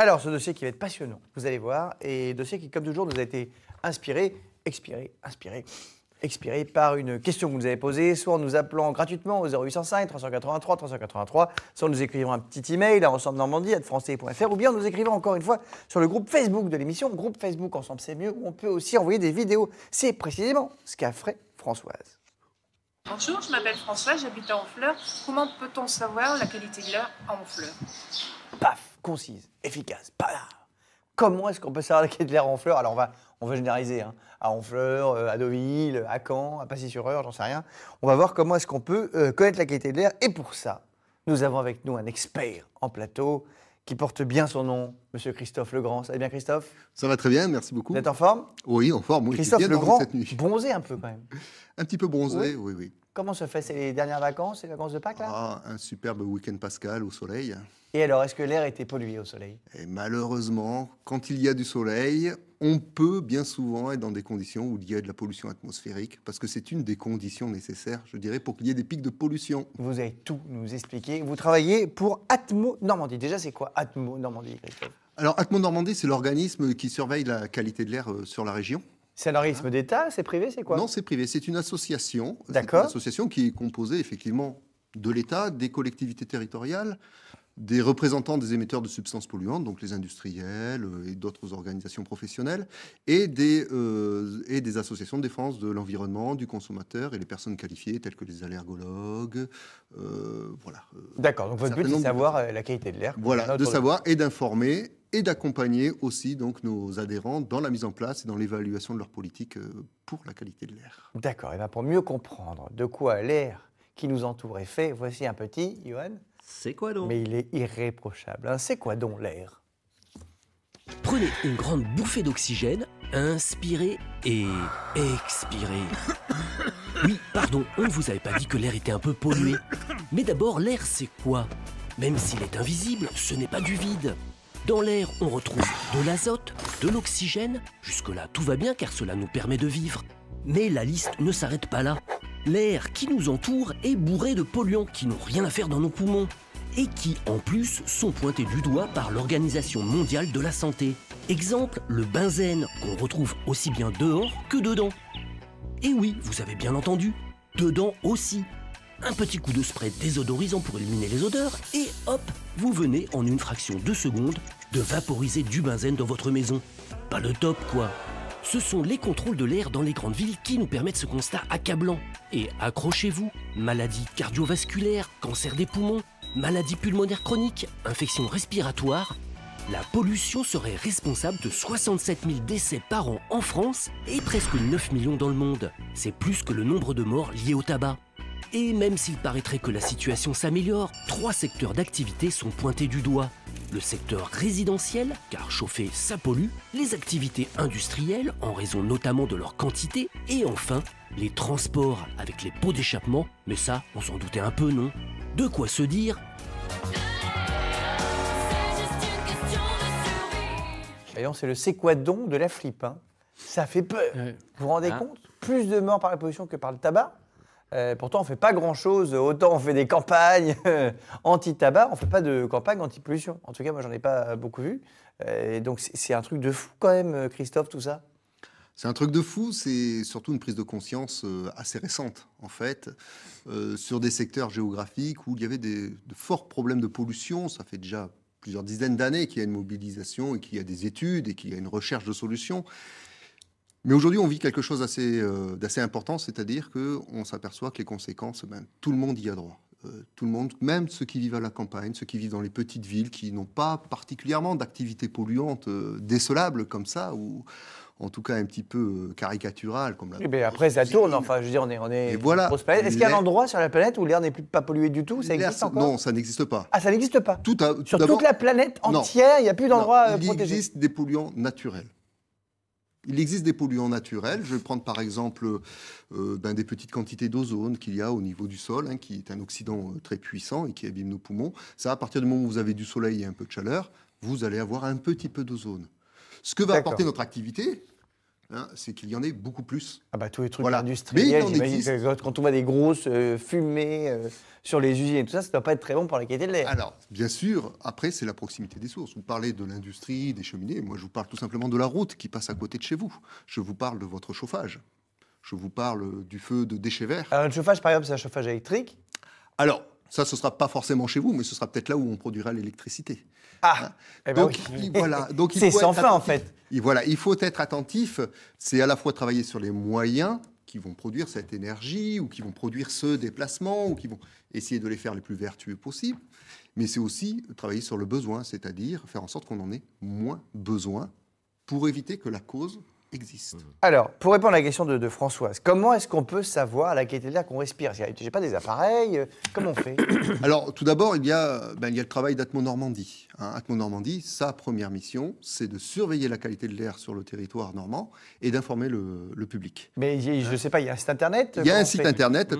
Alors, ce dossier qui va être passionnant, vous allez voir, et dossier qui, comme toujours, nous a été inspiré, expiré, inspiré, expiré par une question que vous nous avez posée, soit en nous appelant gratuitement au 0805 383 383, soit en nous écrivant un petit email à Ensemble Normandie, à français.fr, ou bien en nous écrivant encore une fois sur le groupe Facebook de l'émission, groupe Facebook Ensemble c'est mieux, où on peut aussi envoyer des vidéos. C'est précisément ce qu'a fait Françoise. Bonjour, je m'appelle Françoise, j'habite à Honfleur. Comment peut-on savoir la qualité de l'air à Honfleur Paf concise, efficace, pas Comment est-ce qu'on peut savoir la qualité de l'air en Honfleur Alors on va, on va généraliser, hein. à Honfleur, euh, à Deauville, à Caen, à Passy-sur-Eure, j'en sais rien. On va voir comment est-ce qu'on peut euh, connaître la qualité de l'air. Et pour ça, nous avons avec nous un expert en plateau qui porte bien son nom, Monsieur Christophe Legrand. Ça va bien, Christophe Ça va très bien, merci beaucoup. Vous êtes en forme Oui, en forme. Oui, Christophe Legrand, bronzé un peu quand même. Un petit peu bronzé, oui. oui. Comment se fait ces les dernières vacances, les vacances de Pâques là ah, Un superbe week-end pascal au soleil. Et alors, est-ce que l'air était pollué au soleil Et Malheureusement, quand il y a du soleil, on peut bien souvent être dans des conditions où il y a de la pollution atmosphérique, parce que c'est une des conditions nécessaires, je dirais, pour qu'il y ait des pics de pollution. Vous avez tout nous expliqué. Vous travaillez pour Atmo Normandie. Déjà, c'est quoi Atmo Normandie, Alors, Atmo Normandie, c'est l'organisme qui surveille la qualité de l'air euh, sur la région. C'est un organisme d'État, c'est privé, c'est quoi Non, c'est privé. C'est une association. association qui est composée effectivement de l'État, des collectivités territoriales, des représentants des émetteurs de substances polluantes, donc les industriels euh, et d'autres organisations professionnelles, euh, et des, associations de défense de l'environnement, du consommateur et les personnes qualifiées telles que les allergologues. Euh, voilà. D'accord, donc votre but, c'est de savoir la qualité de l'air. Voilà, de savoir et d'informer et d'accompagner aussi donc nos adhérents dans la mise en place et dans l'évaluation de leur politique euh, pour la qualité de l'air. D'accord, et eh bien pour mieux comprendre de quoi l'air qui nous entoure est fait, voici un petit, Johan. C'est quoi donc Mais il est irréprochable. Hein. C'est quoi donc l'air Prenez une grande bouffée d'oxygène, inspirez et expirez. Oui, pardon, on ne vous avait pas dit que l'air était un peu pollué. Mais d'abord, l'air, c'est quoi Même s'il est invisible, ce n'est pas du vide. Dans l'air, on retrouve de l'azote, de l'oxygène. Jusque-là, tout va bien car cela nous permet de vivre. Mais la liste ne s'arrête pas là. L'air qui nous entoure est bourré de polluants qui n'ont rien à faire dans nos poumons et qui, en plus, sont pointés du doigt par l'Organisation mondiale de la santé. Exemple, le benzène, qu'on retrouve aussi bien dehors que dedans. Et oui, vous avez bien entendu, dedans aussi. Un petit coup de spray désodorisant pour éliminer les odeurs, et hop, vous venez en une fraction de seconde de vaporiser du benzène dans votre maison. Pas le top, quoi. Ce sont les contrôles de l'air dans les grandes villes qui nous permettent ce constat accablant. Et accrochez-vous, maladies cardiovasculaires, cancer des poumons, maladies pulmonaires chroniques, infections respiratoires, la pollution serait responsable de 67 000 décès par an en France et presque 9 millions dans le monde. C'est plus que le nombre de morts liés au tabac. Et même s'il paraîtrait que la situation s'améliore, trois secteurs d'activité sont pointés du doigt. Le secteur résidentiel, car chauffer ça pollue, les activités industrielles, en raison notamment de leur quantité, et enfin, les transports avec les pots d'échappement, mais ça, on s'en doutait un peu, non De quoi se dire c'est le séquadon de la flippe. Hein ça fait peur. Vous vous rendez hein compte Plus de morts par la pollution que par le tabac. Euh, pourtant, on ne fait pas grand-chose. Autant on fait des campagnes anti-tabac, on ne fait pas de campagne anti-pollution. En tout cas, moi, je n'en ai pas beaucoup vu. Euh, et donc, c'est un truc de fou quand même, euh, Christophe, tout ça. C'est un truc de fou, c'est surtout une prise de conscience assez récente, en fait, sur des secteurs géographiques où il y avait de forts problèmes de pollution. Ça fait déjà plusieurs dizaines d'années qu'il y a une mobilisation et qu'il y a des études et qu'il y a une recherche de solutions. Mais aujourd'hui, on vit quelque chose d'assez euh, important, c'est-à-dire qu'on s'aperçoit que les conséquences, ben, tout le monde y a droit. Euh, tout le monde, même ceux qui vivent à la campagne, ceux qui vivent dans les petites villes, qui n'ont pas particulièrement d'activités polluantes euh, comme ça, ou en tout cas un petit peu euh, caricaturales comme la. Et après, ça tourne, enfin, je veux on est, on est voilà, Est-ce qu'il y a un endroit sur la planète où l'air n'est plus pas pollué du tout Ça existe encore Non, ça n'existe pas. Ah, ça n'existe pas tout Sur toute la planète entière, il n'y a plus d'endroit protégé. Il existe des polluants naturels. Il existe des polluants naturels. Je vais prendre par exemple euh, ben, des petites quantités d'ozone qu'il y a au niveau du sol, hein, qui est un oxydant euh, très puissant et qui abîme nos poumons. Ça, à partir du moment où vous avez du soleil et un peu de chaleur, vous allez avoir un petit peu d'ozone. Ce que va apporter notre activité, Hein, c'est qu'il y en ait beaucoup plus. Ah bah tous les trucs industriels, Mais quand on voit des grosses euh, fumées euh, sur les usines et tout ça, ça ne doit pas être très bon pour la qualité de l'air. Alors, bien sûr, après, c'est la proximité des sources. Vous parlez de l'industrie, des cheminées, moi je vous parle tout simplement de la route qui passe à côté de chez vous. Je vous parle de votre chauffage. Je vous parle du feu de déchets verts. Alors, ah, le chauffage, par exemple, c'est un chauffage électrique alors, ça, ce ne sera pas forcément chez vous, mais ce sera peut-être là où on produira l'électricité. Ah, hein eh ben donc, voilà, donc c'est sans fin en fait. voilà, il faut être attentif. C'est à la fois travailler sur les moyens qui vont produire cette énergie ou qui vont produire ce déplacement ou qui vont essayer de les faire les plus vertueux possible. Mais c'est aussi travailler sur le besoin, c'est-à-dire faire en sorte qu'on en ait moins besoin pour éviter que la cause existe. Mhm. Alors, pour répondre à la question de, Françoise, comment est-ce qu'on peut savoir la qualité de l'air qu'on respire Je n'ai pas des appareils, euh, comment on fait Alors, tout d'abord, il, y a, ben, il le travail d'Atmo-Normandie. Hein. Atmo-Normandie, sa première mission, c'est de surveiller la qualité de l'air sur le territoire normand et d'informer le, public. Mais je ne sais pas, il y a un site internet Il y a mm. un site internet,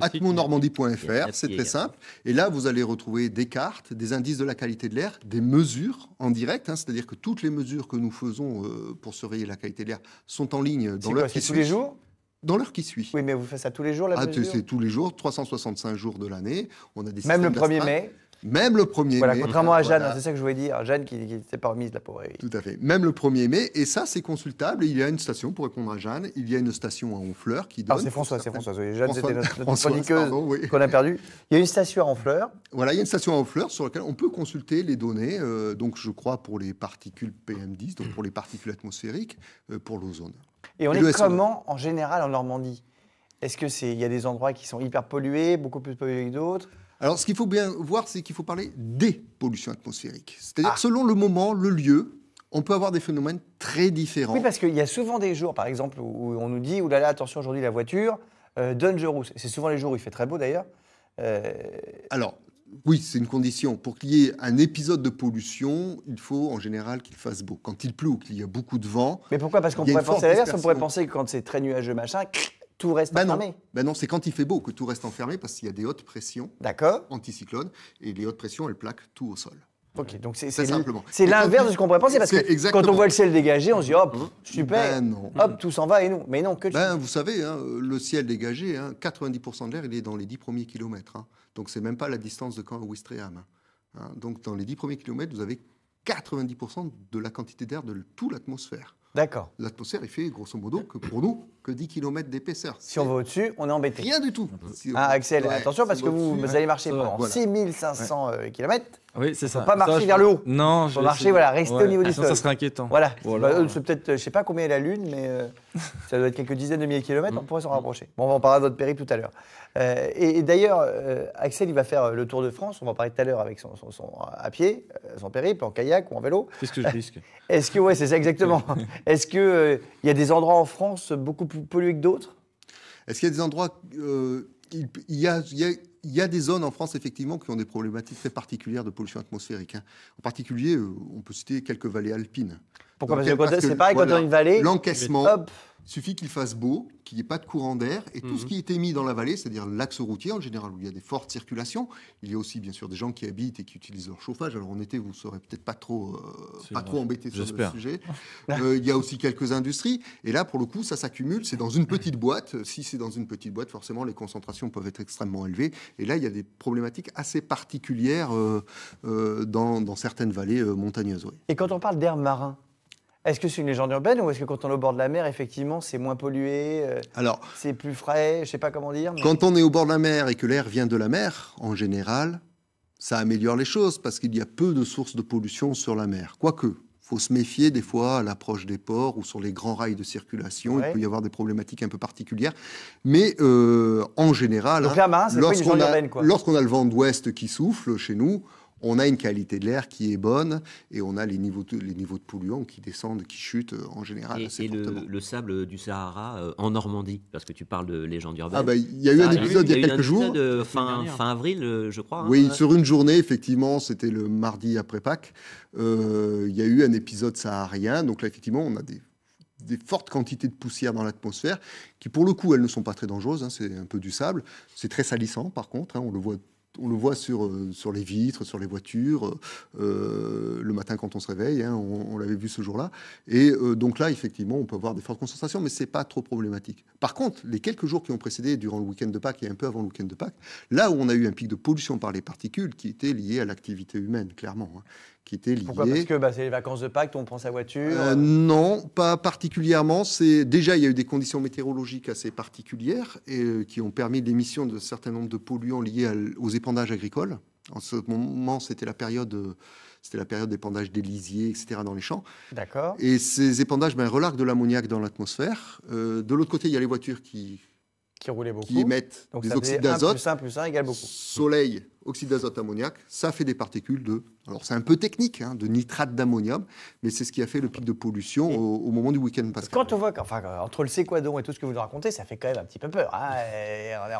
atmo-normandie.fr, c'est très simple. Et là, vous allez retrouver des cartes, des indices de la qualité de l'air, des mesures en direct, hein, c'est-à-dire que toutes les mesures que nous faisons euh, pour surveiller la qualité de l'air, sont en ligne dans l'heure qui suit. tous les jours dans l'heure qui suit. Oui, mais vous faites ça tous les jours, la ah, C'est tous les jours, 365 jours de l'année. On a des Même le 1er mai même le 1er voilà, Contrairement à Jeanne, c'est ça que je voulais dire. Jeanne qui qui s'est pas remise de la pauvre. Tout à fait. Même le 1er mai. Et ça, c'est consultable. Il y a une station, pour répondre à Jeanne, il y a une station à Honfleur qui ah, donne. Ah, c'est François, c'est François. Jeanne, c'était notre, chroniqueuse qu'on a perdue. Il y a une station à Honfleur. Voilà, il y a une station à Honfleur sur laquelle on peut consulter les données, euh, donc je crois pour les particules PM10, donc pour les particules atmosphériques, euh, pour l'ozone. Et on est comment en général en Normandie Est-ce que c'est il y a des endroits qui sont hyper pollués, beaucoup plus pollués que d'autres alors, ce qu'il faut bien voir, c'est qu'il faut parler des pollutions atmosphériques. C'est-à-dire ah. selon le moment, le lieu, on peut avoir des phénomènes très différents. Oui, parce qu'il y a souvent des jours, par exemple, où on nous dit oh « là là, attention, aujourd'hui, la voiture, euh, donne rousse ». C'est souvent les jours où il fait très beau, d'ailleurs. Euh, Alors, oui, c'est une condition. Pour qu'il y ait un épisode de pollution, il faut en général qu'il fasse beau. Quand il pleut ou qu'il y a beaucoup de vent. Mais pourquoi Parce qu'on pourrait penser à l'inverse, on pourrait penser que quand c'est très nuageux, machin, tout reste bah enfermé. Non. Bah non, c'est quand il fait beau que tout reste enfermé parce qu'il y a des hautes pressions anticyclones et les hautes pressions, elles plaquent tout au sol. Ok, donc c'est l'inverse de ce qu'on pourrait penser parce que quand on voit le ciel dégagé, on se dit hop, mmh. super, ben hop, tout s'en va et nous. Mais non, que ben, Vous savez, hein, le ciel dégagé, 90% hein, de l'air, il est dans les 10 premiers kilomètres. Hein. Donc c'est même pas la distance de Caen à Ouistreham. Hein. Donc dans les 10 premiers kilomètres, vous avez 90% de la quantité d'air de toute l'atmosphère. D'accord. L'atmosphère est fait grosso modo que pour nous, que 10 km d'épaisseur. Si on va au-dessus, on est embêté. Rien du tout. ah, Axel, attention parce que vous, allez marcher pendant 6500 euh, km. Oui, c'est ça. pas marcher vers le haut. Non, vais marcher, voilà, rester au niveau du ah, sol. Ça serait inquiétant. Voilà. voilà. Bah, peut-être, je sais pas combien est la Lune, mais euh, ça doit être quelques dizaines de milliers de kilomètres. on pourrait s'en mm. rapprocher. Bon, on va en parler de votre périple tout à l'heure. Euh, et, d'ailleurs, Axel, il va faire le Tour de France. On va en parler tout à l'heure avec son, son, à pied, son périple en kayak ou en vélo. Qu'est-ce que je risque Est-ce que, ouais, c'est ça exactement. Est-ce que il y a des endroits en France beaucoup plus polluer que d'autres Est-ce qu'il y a des endroits. Euh, il, y a, des zones en France, effectivement, qui ont des problématiques très particulières de pollution atmosphérique. Hein. En particulier, euh, on peut citer quelques vallées alpines. Pourquoi Parce que c'est pareil, quand dans une vallée. L'encaissement suffit qu'il fasse beau, qu'il n'y ait pas de courant d'air, et tout ce mhm. qui est émis dans la vallée, c'est-à-dire l'axe routier en général, où il y a des fortes circulations, il y a aussi bien sûr des gens qui habitent et qui utilisent leur chauffage. Alors en été, vous ne serez peut-être pas trop, euh, pas trop embêté sur ce sujet. Euh, il y a aussi quelques industries, et là, pour le coup, ça s'accumule. C'est dans une petite boîte. Si c'est dans une petite boîte, forcément, les concentrations peuvent être extrêmement élevées. Et là, il y a des problématiques assez particulières euh, dans, certaines vallées montagneuses. Et quand on parle d'air marin, est-ce que c'est une légende urbaine ou est-ce que quand on est au bord de la mer, effectivement, c'est moins pollué euh, Alors, c'est plus frais, je sais pas comment dire. Quand on est au bord de la mer et que l'air vient de la mer, en général, ça améliore les choses parce qu'il y a peu de sources de pollution sur la mer. Quoique, faut se méfier des fois à l'approche des ports ou sur les grands rails de circulation. Il peut y avoir des problématiques un peu particulières. Mais euh, en général, lorsqu'on a, lorsqu'on a le vent d'ouest qui souffle chez nous, on a une qualité de l'air qui est bonne et on a les niveaux de, les niveaux de polluants qui descendent, qui chutent euh, en général. Et, et le, sable du Sahara euh, en Normandie, parce que tu parles de légende urbaine. Ah bah, il y a eu un épisode il y a, quelques jours. Euh, fin, fin, avril, je crois. Hein, oui, sur une journée, effectivement, c'était le mardi après Pâques. il y a eu un épisode saharien. Donc là, effectivement, on a des fortes quantités de poussière dans l'atmosphère, qui pour le coup, elles ne sont pas très dangereuses, hein, c'est un peu du sable. C'est très salissant par contre, hein, on le voit on le voit sur, euh, sur les vitres, sur les voitures, euh, le matin quand on se réveille, hein, on, l'avait vu ce jour-là. Et euh, donc là, effectivement, on peut avoir des fortes concentrations, mais ce n'est pas trop problématique. Par contre, les quelques jours qui ont précédé, durant le week-end de Pâques et un peu avant le week-end de Pâques, là où on a eu un pic de pollution par les particules qui était lié à l'activité humaine, clairement, hein, qui Pourquoi Parce que bah, c'est les vacances de Pâques, on prend sa voiture euh, Non, pas particulièrement. C'est Déjà, il y a eu des conditions météorologiques assez particulières et, euh, qui ont permis l'émission de certain nombre de polluants liés aux épandages agricoles. En ce moment, c'était la période, euh, c'était la période d'épandage des lisiers, etc., dans les champs. D'accord. Et ces épandages ben, relarguent de l'ammoniac dans l'atmosphère. de l'autre côté, il y a les voitures qui qui beaucoup. émettent des oxydes d'azote. plus égale beaucoup. Soleil, oxyde d'azote, ammoniac, ça fait des particules de. Alors c'est un peu technique, hein, de nitrate d'ammonium, mais c'est ce qui a fait le pic de pollution au, moment du week-end passé. Quand on voit, enfin, entre le séquadon et tout ce que vous nous racontez, ça fait quand même un petit peu peur. Hein,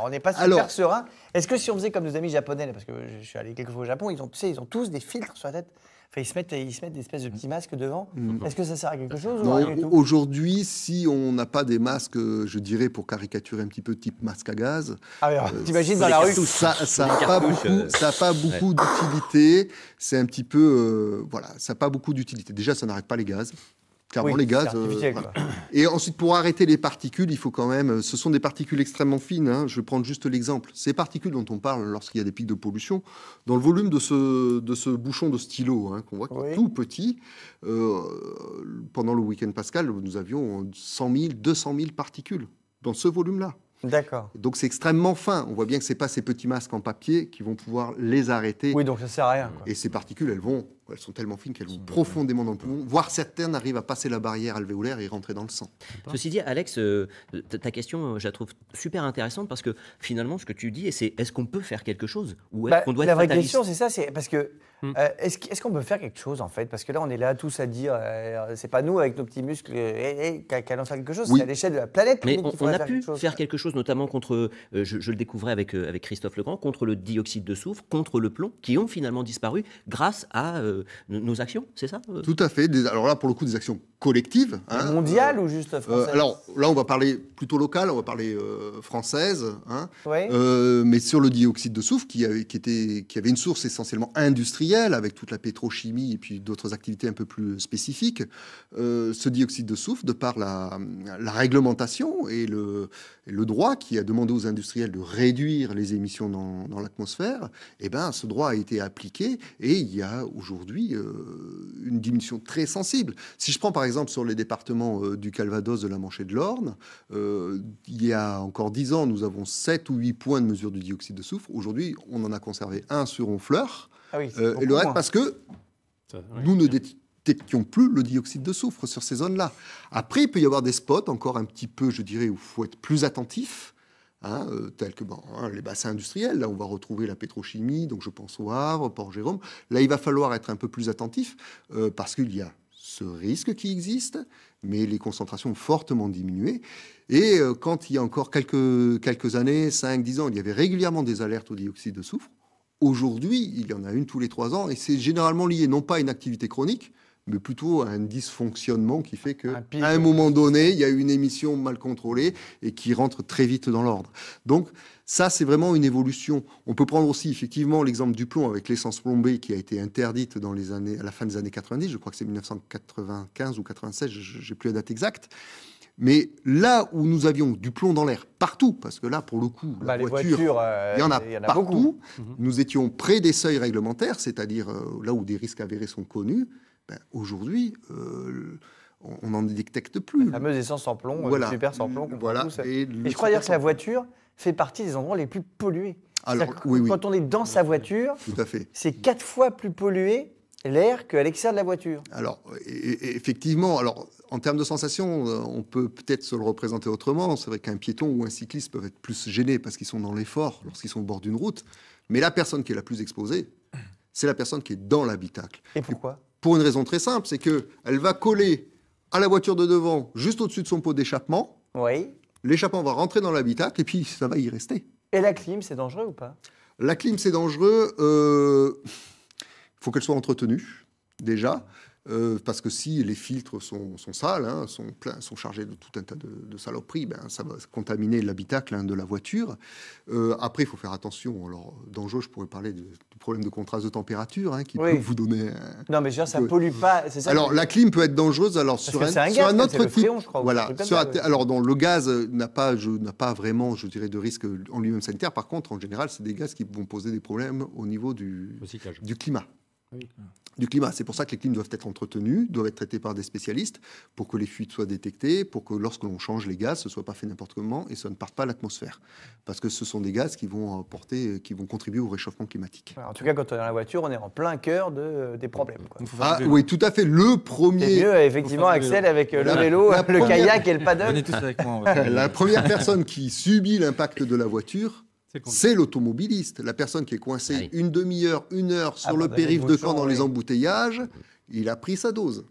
on n'est pas super Alors, serein. Est-ce que si on faisait comme nos amis japonais, parce que je suis allé quelques fois au Japon, ils ont, tu sais, ils ont tous des filtres sur la tête Enfin, ils se mettent, ils se mettent des espèces de petits masques devant. Mm. Est-ce que ça sert à quelque chose Aujourd'hui, si on n'a pas des masques, je dirais pour caricaturer un petit peu, type masque à gaz, ah, euh, t'imagines dans la rue Ça n'a pas, euh, beaucoup, d'utilité. C'est un petit peu, euh, voilà, ça n'a pas beaucoup d'utilité. Déjà, ça n'arrête pas les gaz clairement les gaz. Euh, Et ensuite, pour arrêter les particules, il faut quand même. Euh, ce sont des particules extrêmement fines. Hein. Je vais prendre juste l'exemple. Ces particules dont on parle lorsqu'il y a des pics de pollution, dans le volume de ce, de ce bouchon de stylo, hein, qu'on voit qui est tout petit, euh, pendant le week-end pascal, nous avions 100 000, 200 000 particules dans ce volume-là. D'accord. Donc c'est extrêmement fin. On voit bien que c'est pas ces petits masques en papier qui vont pouvoir les arrêter. Oui, donc ça sert à rien. Et ces particules, elles vont, elles sont tellement fines qu'elles vont profondément dans le poumon, voire certaines arrivent à passer la barrière alvéolaire et rentrer dans le sang. Ceci dit, Alex, euh, ta question, euh, je la trouve super intéressante parce que finalement, ce que tu dis, c'est est-ce qu'on peut faire quelque chose ou est-ce bah, qu'on doit La vraie question, c'est ça, c'est parce que Mm. Euh, est-ce, qu'on peut faire quelque chose en fait Parce que là, on est là tous à dire, euh, c'est pas nous avec nos petits muscles et' qui quelque chose, c'est à l'échelle de la planète. Mais on, a pu faire quelque chose, notamment contre, euh, je, le découvrais avec, avec Christophe Legrand, contre le dioxyde de soufre, contre le plomb, qui ont finalement disparu grâce à nos actions, c'est ça Tout à fait. alors là, pour le coup, des actions collective. Hein, mondiale euh, ou juste euh, française Alors là, on va parler plutôt local, on va parler euh, française, hein. mais sur le dioxyde de soufre, qui avait, une source essentiellement industrielle, avec toute la pétrochimie et puis d'autres activités un peu plus spécifiques, ce dioxyde de soufre, de par la, réglementation et le, droit qui a demandé aux industriels de réduire les émissions dans, l'atmosphère, eh ben, ce droit a été appliqué et il y a aujourd'hui une diminution très sensible. Si je prends par exemple exemple, sur les départements euh, du Calvados, de la Manche et de l'Orne, euh, il y a encore dix ans, nous avons sept ou huit points de mesure du dioxyde de soufre. Aujourd'hui, on en a conservé un sur Honfleur. Ah oui, euh, et le reste, parce que nous ne détections plus le dioxyde de soufre sur ces zones-là. Après, il peut y avoir des spots encore un petit peu, je dirais, où il faut être plus attentif, hein, tels que bon, hein, les bassins industriels. Là, on va retrouver la pétrochimie, donc je pense au Havre, Port-Jérôme. Là, il va falloir être un peu plus attentif parce qu'il y a ce risque qui existe, mais les concentrations ont fortement diminué. Et euh, quand il y a encore quelques, quelques années, 5-10 ans, il y avait régulièrement des alertes au dioxyde de soufre, aujourd'hui, il y en a une tous les 3 ans, et c'est généralement lié non pas à une activité chronique, mais plutôt un dysfonctionnement qui fait qu'à un, à un moment donné, il y a une émission mal contrôlée et qui rentre très vite dans l'ordre. Donc ça, c'est vraiment une évolution. On peut prendre aussi effectivement l'exemple du plomb avec l'essence plombée qui a été interdite dans les années, à la fin des années 90, je crois que c'est 1995 ou 96, j'ai plus la date exacte. Mais là où nous avions du plomb dans l'air partout, parce que là, pour le coup, bah, voitures, euh, il y en a, partout. Beaucoup. Mhm. Nous étions près des seuils réglementaires, c'est-à-dire euh, là où des risques avérés sont connus. Ben, aujourd'hui, euh, on n'en détecte plus. La fameuse essence sans plomb, euh, le super sans plomb. Voilà. je crois dire que la voiture fait partie des endroits les plus pollués. Alors, Quand on est dans sa voiture, c'est quatre fois plus pollué l'air qu'à l'extérieur de la voiture. Alors, effectivement, alors, en termes de sensation, euh, on peut peut-être se le représenter autrement. C'est vrai qu'un piéton ou un cycliste peuvent être plus gênés parce qu'ils sont dans l'effort lorsqu'ils sont au bord d'une route. Mais la personne qui est la plus exposée, c'est la personne qui est dans l'habitacle. Et pourquoi pour une raison très simple, c'est que elle va coller à la voiture de devant, juste au-dessus de son pot d'échappement. Oui. L'échappement va rentrer dans l'habitat et puis ça va y rester. Et la clim, c'est dangereux ou pas La clim, c'est dangereux. Il euh, faut qu'elle soit entretenue, déjà. Euh, parce que si les filtres sont, sales, hein, sont, sont chargés de tout un tas de, saloperies, ben, ça va contaminer l'habitacle hein, de la voiture. Euh, après, il faut faire attention. Alors, dangereux, je pourrais parler du problème de contraste de température hein, qui peut vous donner. Non, mais je veux dire, ça ne pollue pas. alors, la clim peut être dangereuse. Alors, sur un, un, gaz, un autre type. je crois, voilà. alors, dans le gaz n'a pas, pas, vraiment, je dirais, de risque en lui-même sanitaire. Par contre, en général, c'est des gaz qui vont poser des problèmes au niveau du, du climat du climat. C'est pour ça que les clims doivent être entretenus, doivent être traités par des spécialistes pour que les fuites soient détectées, pour que lorsque l'on change les gaz, ce soit pas fait n'importe comment et ça ne parte pas à l'atmosphère. Parce que ce sont des gaz qui vont euh, porter, euh, qui vont contribuer au réchauffement climatique. en tout cas, quand on est dans la voiture, on est en plein cœur de, euh, des problèmes. Ah oui, tout à fait. Le premier. Mieux, effectivement, Axel, avec le vélo, le kayak et le paddle. tous avec moi. la première personne qui subit l'impact de la voiture, c'est l'automobiliste, la personne qui est coincée une demi-heure, une heure sur ah le bah, bah, périph' de camp dans les embouteillages, il a pris sa dose.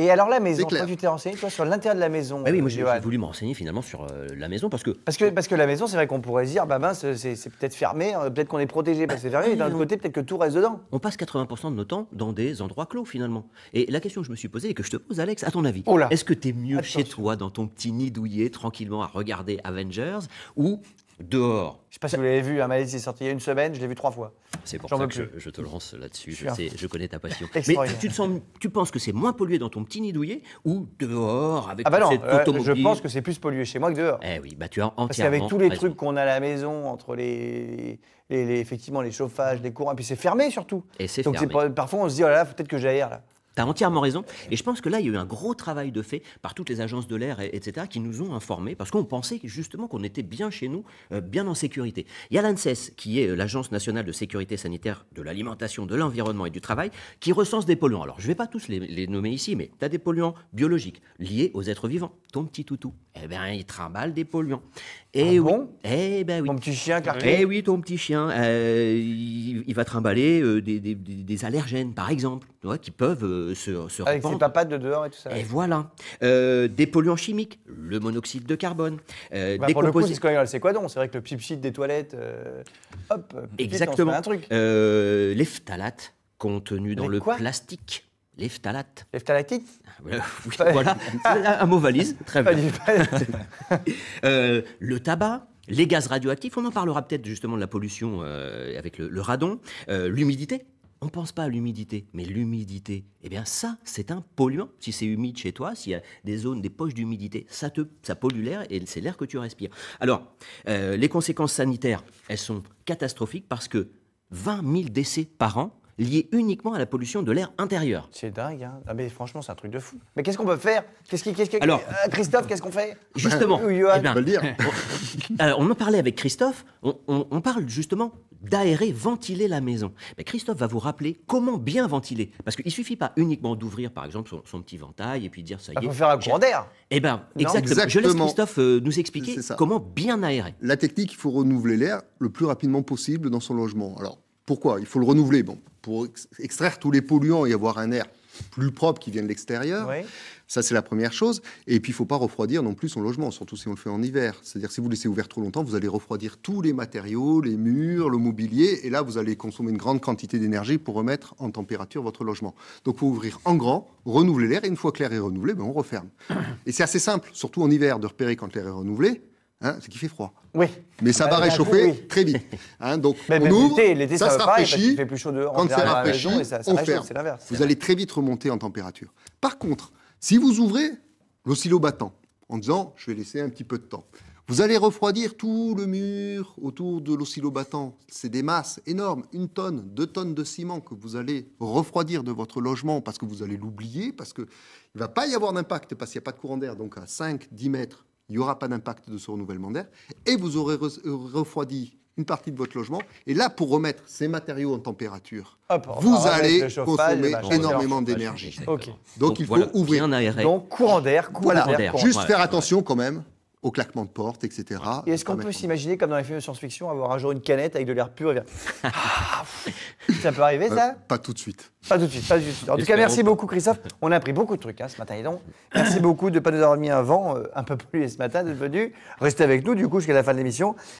Et alors la maison, toi tu t'es renseigné toi, sur l'intérieur de la maison ah Oui, euh, j'ai voulu me renseigner finalement sur euh, la maison parce que... Parce que, parce que la maison, c'est vrai qu'on pourrait dire, bah ben c'est peut-être fermé, euh, peut-être qu'on est protégé parce que c'est fermé, ah mais d'un autre côté, peut-être que tout reste dedans. On passe 80% de nos temps dans des endroits clos finalement. Et la question que je me suis posée et que je te pose, Alex, à ton avis, oh est-ce que t'es mieux chez toi, dans ton petit nid douillet, tranquillement à regarder Avengers, ou dehors. Je sais pas si vous l'avez vu, un hein, Malice est sorti il y a une semaine, je l'ai vu trois fois. C'est pour ça que je, je, te lance là-dessus, je, je connais ta passion. Mais tu, te sens, tu penses que c'est moins pollué dans ton petit nid douillet ou dehors avec ah bah non, euh, Je pense que c'est plus pollué chez moi que dehors. Eh oui, bah tu as entièrement Parce qu'avec tous les trucs qu'on a à la maison, entre les, les, effectivement les chauffages, les courants, et puis c'est fermé surtout. Et c'est fermé. Parfois on se dit, oh là là, peut-être que j'aère là. Tu as entièrement raison. Et je pense que là, il y a eu un gros travail de fait par toutes les agences de l'air, etc., qui nous ont informés, parce qu'on pensait justement qu'on était bien chez nous, euh, bien en sécurité. Il y a l'ANSES, qui est euh, l'Agence nationale de sécurité sanitaire de l'alimentation, de l'environnement et du travail, qui recense des polluants. Alors, je ne vais pas tous les, nommer ici, mais tu as des polluants biologiques liés aux êtres vivants. Ton petit toutou, eh bien, il trimballe des polluants. Et eh ah bon Eh ben oui. Ton petit chien, carrément. Eh oui, ton petit chien, euh, il, va trimballer des, allergènes, par exemple, qui peuvent avec de dehors et tout ça. Et voilà. Euh, des polluants chimiques, le monoxyde de carbone. Euh, bah, pour le coup, c'est quoi donc C'est vrai que le pipsite des toilettes, euh, hop, Exactement. un truc. Euh, les phtalates contenus dans le plastique. Les phtalates. Les ah, Voilà, oui, voilà. un mot valise, très bien. le tabac, les gaz radioactifs, on en parlera peut-être justement de la pollution avec le, radon, l'humidité, on ne pense pas à l'humidité, mais l'humidité, eh bien ça, c'est un polluant. Si c'est humide chez toi, s'il y a des zones, des poches d'humidité, ça, te, ça pollue l'air et c'est l'air que tu respires. Alors, euh, les conséquences sanitaires, elles sont catastrophiques parce que 20 000 décès par an liés uniquement à la pollution de l'air intérieur. C'est dingue, hein ah, mais franchement, c'est un truc de fou. Mais qu'est-ce qu'on peut faire Qu'est-ce qui, Alors, euh, Christophe, qu'est-ce qu'on fait Justement, on, le en parlait avec Christophe, on parle justement d'aérer, ventiler la maison. Mais Christophe va vous rappeler comment bien ventiler. Parce qu'il ne suffit pas uniquement d'ouvrir, par exemple, son, petit ventail et puis dire ça y ah, est. Il faut faire un courant d'air. Eh bien, exactement. Je laisse Christophe euh, nous expliquer comment bien aérer. La technique, il faut renouveler l'air le plus rapidement possible dans son logement. Alors, pourquoi Il faut le renouveler. Bon, pour extraire tous les polluants et avoir un air plus propre qui viennent de l'extérieur. Ça, c'est la première chose. Et puis, il ne faut pas refroidir non plus son logement, surtout si on le fait en hiver. C'est-à-dire, si vous laissez ouvert trop longtemps, vous allez refroidir tous les matériaux, les murs, le mobilier. Et là, vous allez consommer une grande quantité d'énergie pour remettre en température votre logement. Donc, pour ouvrir en grand, renouveler l'air. Et une fois que l'air est renouvelé, ben, on referme. Et c'est assez simple, surtout en hiver, de repérer quand l'air est renouvelé. Hein, c'est qu'il fait froid. Oui. Mais ça bah, va réchauffer très vite. Hein, donc, mais, on ouvre, ça, se rafraîchit. plus chaud de, quand c'est rafraîchi, Vous allez très vite remonter en température. Par contre, si vous ouvrez l'oscillobattant en disant je vais laisser un petit peu de temps, vous allez refroidir tout le mur autour de l'oscillobattant. C'est des masses énormes, une tonne, deux tonnes de ciment que vous allez refroidir de votre logement parce que vous allez l'oublier, parce qu'il ne va pas y avoir d'impact parce qu'il n'y a pas de courant d'air. Donc à 5-10 mètres il n'y aura pas d'impact de ce renouvellement d'air, et vous aurez refroidi une partie de votre logement. Et là, pour remettre ces matériaux en température, vous allez consommer énormément d'énergie. Donc, il faut ouvrir. un Donc courant d'air, courant d'air. Juste faire attention quand même au claquement de porte, etc. Et est-ce qu'on peut s'imaginer, comme dans les films de science-fiction, avoir un jour une canette avec de l'air pur et ah, Ça peut arriver, ça euh, Pas tout de suite. Pas tout de suite, pas tout de suite. En tout cas, merci beaucoup, Christophe. On a appris beaucoup de trucs hein, ce matin. Et donc, merci beaucoup de ne pas nous avoir mis un vent euh, un peu plus ce matin, d'être venu. rester avec nous, du coup, jusqu'à la fin de l'émission.